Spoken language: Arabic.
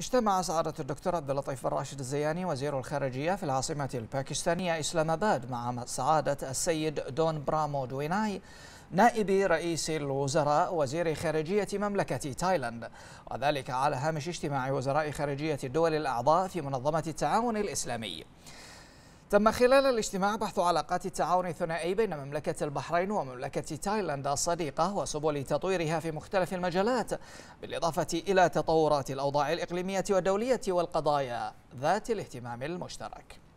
اجتمع سعادة الدكتور عبد اللطيف بن راشد الزياني وزير الخارجية في العاصمة الباكستانية إسلام آباد مع سعادة السيد دون برامو دويناي نائب رئيس الوزراء وزير خارجية مملكة تايلاند وذلك على هامش اجتماع وزراء خارجية الدول الأعضاء في منظمة التعاون الإسلامي تم خلال الاجتماع بحث علاقات التعاون الثنائي بين مملكة البحرين ومملكة تايلاند الصديقة وسبل تطويرها في مختلف المجالات بالإضافة إلى تطورات الأوضاع الإقليمية والدولية والقضايا ذات الاهتمام المشترك